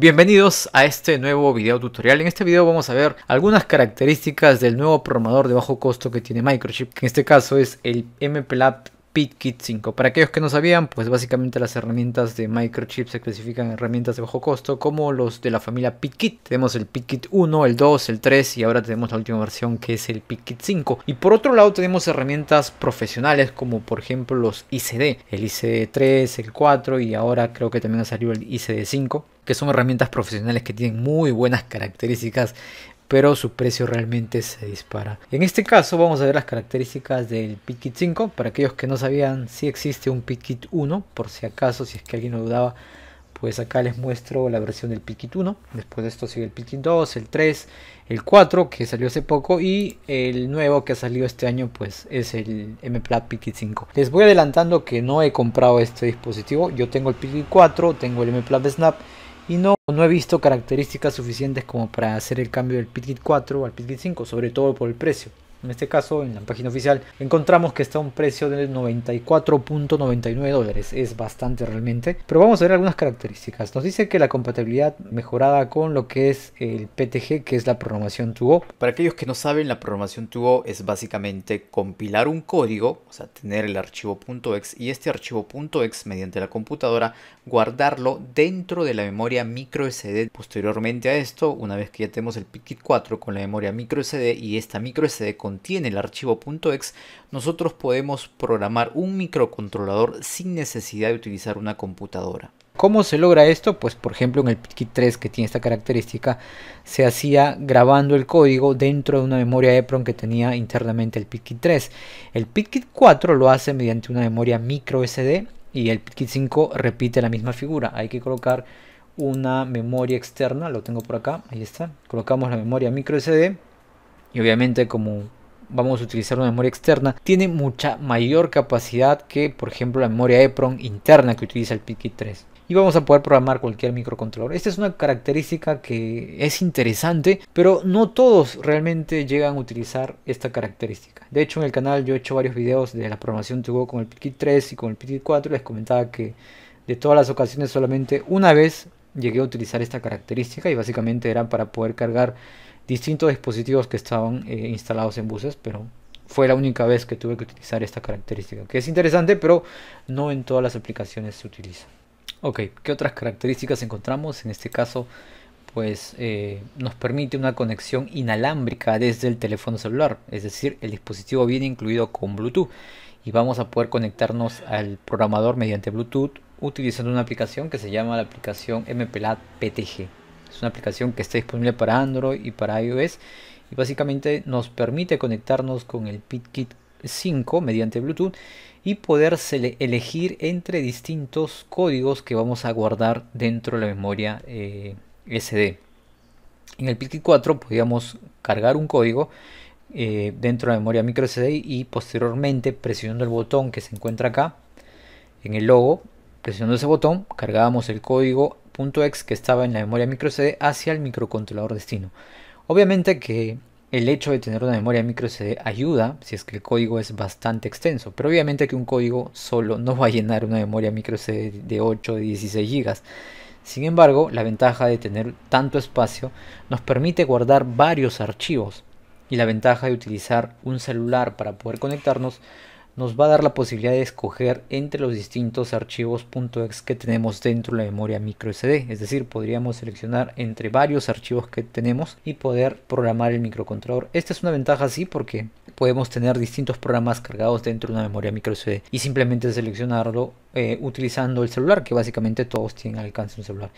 Bienvenidos a este nuevo video tutorial. En este video vamos a ver algunas características del nuevo programador de bajo costo que tiene Microchip, que en este caso es el MPLAB PitKit 5. Para aquellos que no sabían, pues básicamente las herramientas de Microchip se clasifican en herramientas de bajo costo como los de la familia PitKit. Tenemos el PitKit 1, el 2, el 3 y ahora tenemos la última versión que es el PitKit 5. Y por otro lado tenemos herramientas profesionales como por ejemplo los ICD, el ICD 3, el 4 y ahora creo que también ha salido el ICD 5 que son herramientas profesionales que tienen muy buenas características, pero su precio realmente se dispara. En este caso vamos a ver las características del PitKit 5, para aquellos que no sabían si existe un PitKit 1, por si acaso, si es que alguien no dudaba, pues acá les muestro la versión del PitKit 1, después de esto sigue el PitKit 2, el 3, el 4 que salió hace poco y el nuevo que ha salido este año pues es el MPLAT PitKit 5. Les voy adelantando que no he comprado este dispositivo, yo tengo el PitKit 4, tengo el MPLAT Snap, y no, no he visto características suficientes como para hacer el cambio del PitKit 4 al PitKit 5, sobre todo por el precio en este caso en la página oficial, encontramos que está a un precio de 94.99 dólares. Es bastante realmente. Pero vamos a ver algunas características. Nos dice que la compatibilidad mejorada con lo que es el PTG, que es la programación tubo Para aquellos que no saben, la programación tubo es básicamente compilar un código, o sea, tener el archivo .exe y este archivo .exe mediante la computadora guardarlo dentro de la memoria micro SD. Posteriormente a esto, una vez que ya tenemos el Pit 4 con la memoria micro SD y esta micro SD con tiene el archivo .exe, nosotros podemos programar un microcontrolador sin necesidad de utilizar una computadora. ¿Cómo se logra esto? Pues por ejemplo en el PITKit 3 que tiene esta característica se hacía grabando el código dentro de una memoria EEPROM que tenía internamente el PITKit 3. El PITKit 4 lo hace mediante una memoria micro SD y el PITKit 5 repite la misma figura. Hay que colocar una memoria externa, lo tengo por acá, ahí está. Colocamos la memoria micro SD y obviamente como vamos a utilizar una memoria externa, tiene mucha mayor capacidad que, por ejemplo, la memoria EPROM interna que utiliza el PITKIT 3 y vamos a poder programar cualquier microcontrolador. Esta es una característica que es interesante, pero no todos realmente llegan a utilizar esta característica. De hecho, en el canal yo he hecho varios videos de la programación que hubo con el PITKIT 3 y con el PITKIT 4. Les comentaba que de todas las ocasiones solamente una vez llegué a utilizar esta característica y básicamente era para poder cargar distintos dispositivos que estaban eh, instalados en buses, pero fue la única vez que tuve que utilizar esta característica, que es interesante, pero no en todas las aplicaciones se utiliza. Ok, ¿qué otras características encontramos? En este caso, pues eh, nos permite una conexión inalámbrica desde el teléfono celular, es decir, el dispositivo viene incluido con Bluetooth y vamos a poder conectarnos al programador mediante Bluetooth utilizando una aplicación que se llama la aplicación MPLAT PTG. Es una aplicación que está disponible para Android y para iOS y básicamente nos permite conectarnos con el PitKit 5 mediante Bluetooth y poder elegir entre distintos códigos que vamos a guardar dentro de la memoria eh, SD. En el PitKit 4 podíamos cargar un código eh, dentro de la memoria micro SD y posteriormente presionando el botón que se encuentra acá en el logo, presionando ese botón, cargábamos el código que estaba en la memoria micro CD hacia el microcontrolador destino. Obviamente que el hecho de tener una memoria micro CD ayuda si es que el código es bastante extenso, pero obviamente que un código solo no va a llenar una memoria micro de 8 o 16 GB. Sin embargo, la ventaja de tener tanto espacio nos permite guardar varios archivos y la ventaja de utilizar un celular para poder conectarnos nos va a dar la posibilidad de escoger entre los distintos archivos .exe que tenemos dentro de la memoria microSD Es decir, podríamos seleccionar entre varios archivos que tenemos y poder programar el microcontrolador. Esta es una ventaja así porque podemos tener distintos programas cargados dentro de una memoria microSD y simplemente seleccionarlo eh, utilizando el celular, que básicamente todos tienen alcance un celular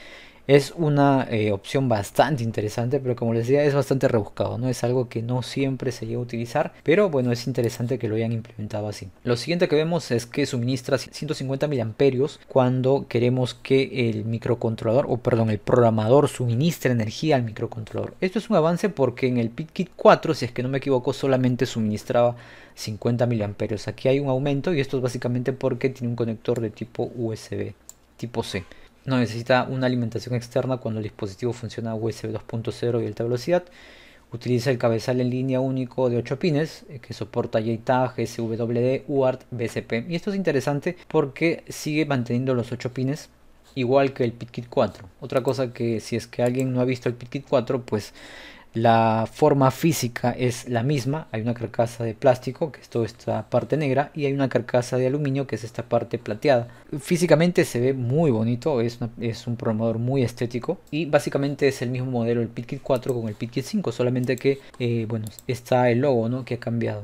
es una eh, opción bastante interesante, pero como les decía, es bastante rebuscado, no es algo que no siempre se llega a utilizar, pero bueno, es interesante que lo hayan implementado así. Lo siguiente que vemos es que suministra 150 miliamperios cuando queremos que el microcontrolador, o perdón, el programador suministre energía al microcontrolador. Esto es un avance porque en el PitKit 4, si es que no me equivoco, solamente suministraba 50 miliamperios. Aquí hay un aumento y esto es básicamente porque tiene un conector de tipo USB, tipo C no necesita una alimentación externa cuando el dispositivo funciona USB 2.0 y alta velocidad. Utiliza el cabezal en línea único de 8 pines eh, que soporta JTAG, SWD, UART, BCP. Y esto es interesante porque sigue manteniendo los 8 pines igual que el PitKit 4. Otra cosa que si es que alguien no ha visto el PitKit 4, pues la forma física es la misma, hay una carcasa de plástico, que es toda esta parte negra, y hay una carcasa de aluminio, que es esta parte plateada. Físicamente se ve muy bonito, es, un programador muy estético, y básicamente es el mismo modelo el PitKit 4 con el PitKit 5, solamente que, eh, bueno, está el logo, ¿no? Que ha cambiado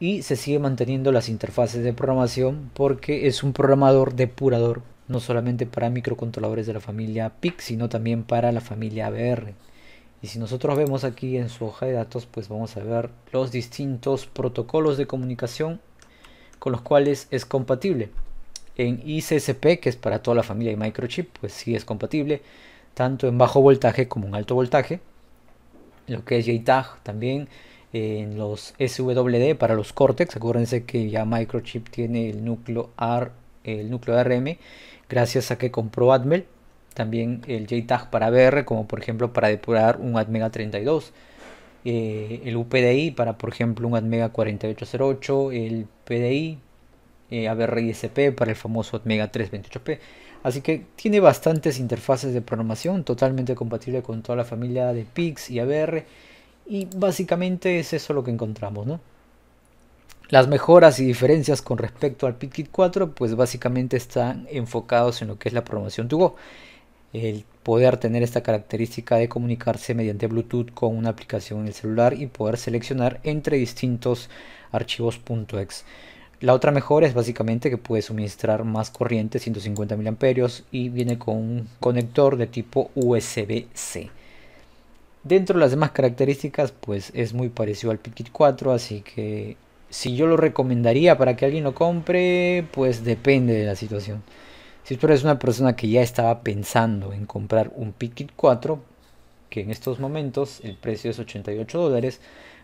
y se sigue manteniendo las interfaces de programación porque es un programador depurador no solamente para microcontroladores de la familia PIC sino también para la familia ABR. Y si nosotros vemos aquí en su hoja de datos, pues vamos a ver los distintos protocolos de comunicación con los cuales es compatible. En ICSP, que es para toda la familia de microchip, pues sí es compatible, tanto en bajo voltaje como en alto voltaje. Lo que es JTAG también, en los SWD para los Cortex, acuérdense que ya microchip tiene el núcleo, AR, el núcleo ARM, gracias a que compró Atmel también el JTAG para ABR, como por ejemplo para depurar un ATmega 32, eh, el UPDI para por ejemplo un ATmega 4808, el PDI, eh, para el famoso ATmega 328P. Así que tiene bastantes interfaces de programación totalmente compatible con toda la familia de PIX y ABR. Y básicamente es eso lo que encontramos, Las mejoras y diferencias con respecto al PITKIT 4, pues básicamente están enfocados en lo que es la programación to go el poder tener esta característica de comunicarse mediante Bluetooth con una aplicación en el celular y poder seleccionar entre distintos archivos La otra mejora es básicamente que puede suministrar más corriente, 150 amperios y viene con un conector de tipo USB-C. Dentro de las demás características, pues es muy parecido al PitKit 4, así que si yo lo recomendaría para que alguien lo compre, pues depende de la situación. Si tú eres una persona que ya estaba pensando en comprar un Pikit 4, que en estos momentos el precio es 88 dólares,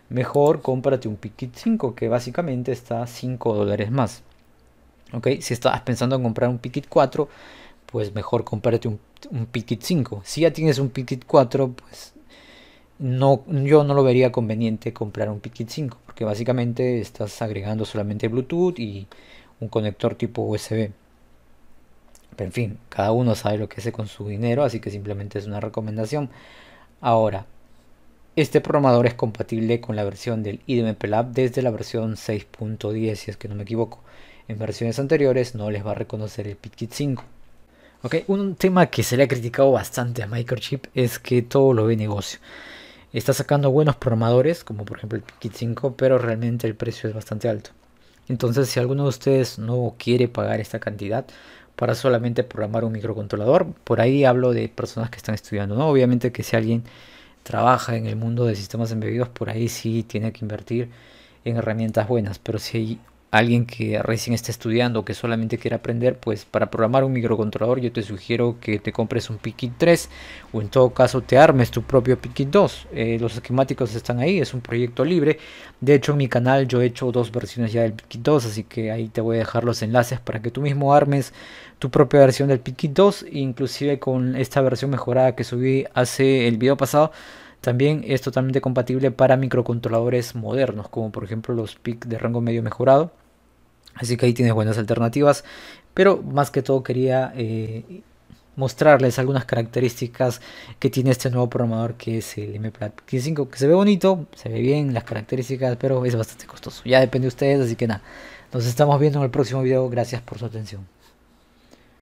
mejor cómprate un Pikit 5, que básicamente está 5 dólares más. ¿Ok? Si estabas pensando en comprar un Pikit 4, pues mejor cómprate un, Pikit 5. Si ya tienes un Pikit 4, pues no, yo no lo vería conveniente comprar un Pikit 5, porque básicamente estás agregando solamente Bluetooth y un conector tipo USB en fin, cada uno sabe lo que hace con su dinero, así que simplemente es una recomendación. Ahora, este programador es compatible con la versión del IDMP Lab desde la versión 6.10, si es que no me equivoco. En versiones anteriores no les va a reconocer el PitKit 5. ok un tema que se le ha criticado bastante a Microchip es que todo lo ve negocio. Está sacando buenos programadores, como por ejemplo el PitKit 5, pero realmente el precio es bastante alto. Entonces, si alguno de ustedes no quiere pagar esta cantidad, para solamente programar un microcontrolador. Por ahí hablo de personas que están estudiando, ¿no? Obviamente que si alguien trabaja en el mundo de sistemas embebidos, por ahí sí tiene que invertir en herramientas buenas, pero si alguien que recién está estudiando que solamente quiere aprender, pues para programar un microcontrolador yo te sugiero que te compres un PIKit 3 o en todo caso te armes tu propio PIKit 2. Eh, los esquemáticos están ahí, es un proyecto libre. De hecho en mi canal yo he hecho dos versiones ya del PIKit 2, así que ahí te voy a dejar los enlaces para que tú mismo armes tu propia versión del PIKit 2, inclusive con esta versión mejorada que subí hace el video pasado. También es totalmente compatible para microcontroladores modernos, como por ejemplo los PIC de rango medio mejorado Así que ahí tienes buenas alternativas. Pero más que todo quería eh, mostrarles algunas características que tiene este nuevo programador que es el MPLAT 5 que se ve bonito, se ve bien las características, pero es bastante costoso. Ya depende de ustedes, así que nada. Nos estamos viendo en el próximo video. Gracias por su atención.